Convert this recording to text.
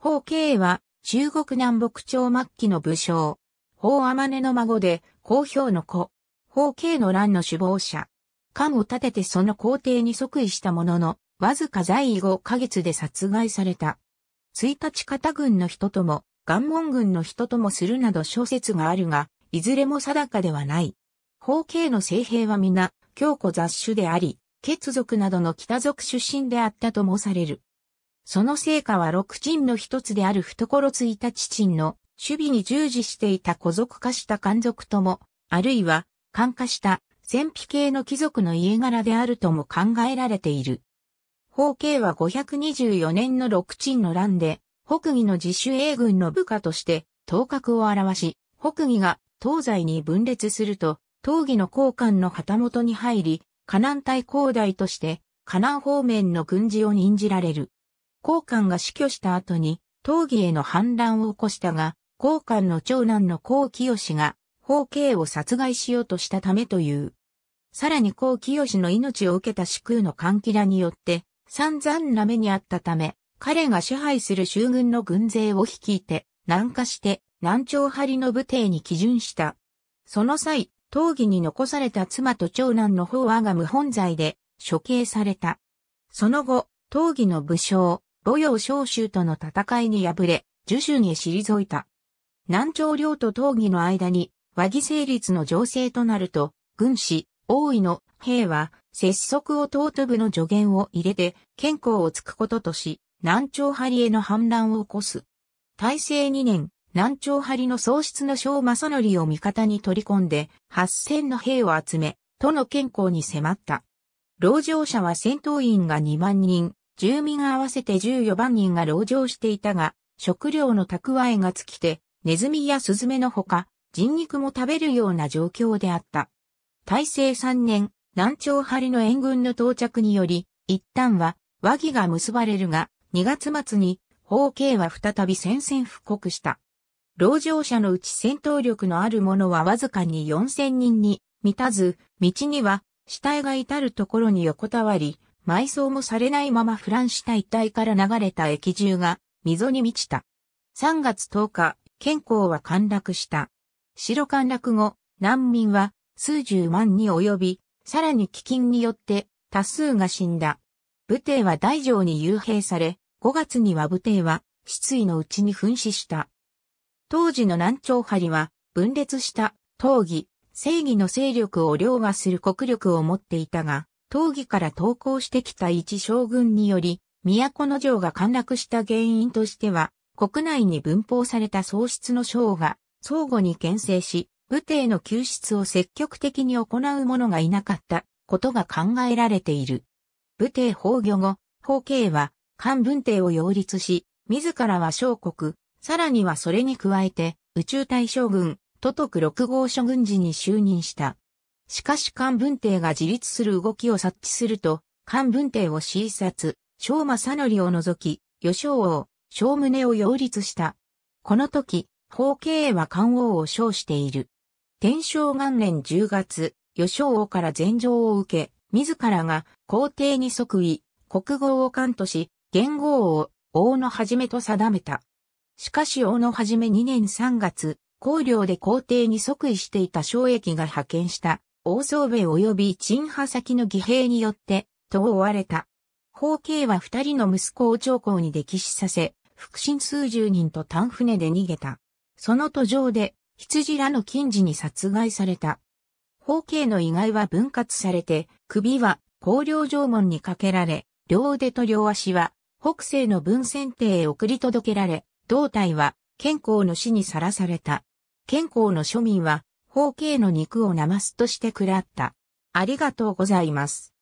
法慶は中国南北朝末期の武将。法天の孫で、公表の子。法慶の乱の首謀者。官を立ててその皇帝に即位したものの、わずか在位5ヶ月で殺害された。1日方軍の人とも、岩門軍の人ともするなど小説があるが、いずれも定かではない。法慶の聖兵は皆、強固雑種であり、血族などの北族出身であったともされる。その成果は六鎮の一つである懐ついた父鎮の守備に従事していた古族化した漢族とも、あるいは、官化した戦費系の貴族の家柄であるとも考えられている。法慶は524年の六鎮の乱で、北魏の自主英軍の部下として、頭角を表し、北魏が東西に分裂すると、東魏の交換の旗本に入り、河南大高大として、河南方面の軍事を任じられる。高官が死去した後に、討議への反乱を起こしたが、高官の長男の高清が、法慶を殺害しようとしたためという。さらに高清の命を受けた死空の換気らによって、散々な目にあったため、彼が支配する衆軍の軍勢を率いて、南下して、南朝張りの部隊に基準した。その際、討議に残された妻と長男の方はが無本罪で処刑された。その後、討議の武将、土曜召集との戦いに敗れ、樹州に退いた。南朝領と東義の間に和議成立の情勢となると、軍師、王位の兵は、拙速を尊部の助言を入れて、健康をつくこととし、南朝張への反乱を起こす。大政2年、南朝張の喪失の小正則を味方に取り込んで、8000の兵を集め、都の健康に迫った。籠城者は戦闘員が2万人、住民合わせて14番人が籠城していたが、食料の蓄えが尽きて、ネズミやスズメのほか、人肉も食べるような状況であった。大成3年、南朝張の援軍の到着により、一旦は和議が結ばれるが、2月末に、法慶は再び戦線布告した。籠城者のうち戦闘力のある者はわずかに4000人に満たず、道には死体が至るところに横たわり、埋葬もされないままフランシュタ一帯から流れた液汁が溝に満ちた。3月10日、健康は陥落した。城陥落後、難民は数十万に及び、さらに飢饉によって多数が死んだ。武帝は大城に幽閉され、5月には武帝は失意のうちに噴死した。当時の南朝張は分裂した、討技、正義の勢力を凌駕する国力を持っていたが、東義から投降してきた一将軍により、都の城が陥落した原因としては、国内に分封された喪失の将が相互に牽制し、武帝の救出を積極的に行う者がいなかったことが考えられている。武帝崩御後、法慶は漢文帝を擁立し、自らは小国、さらにはそれに加えて宇宙大将軍、都督六号諸軍事に就任した。しかし漢文帝が自立する動きを察知すると、漢文帝を視察、正正則を除き、与正王、正宗を擁立した。この時、法慶は漢王を称している。天正元年10月、与正王から禅状を受け、自らが皇帝に即位、国号を漢とし、元号を王の始めと定めた。しかし王の始め2年3月、皇領で皇帝に即位していた正益が派遣した大宗部及び陳派先の義兵によって、と追われた。法慶は二人の息子を長江に溺死させ、腹心数十人と単船で逃げた。その途上で、羊らの近事に殺害された。法慶の遺骸は分割されて、首は高陵城門にかけられ、両腕と両足は北西の文選帝へ送り届けられ、胴体は健康の死にさらされた。健康の庶民は方形の肉をナマスとして食らった。ありがとうございます。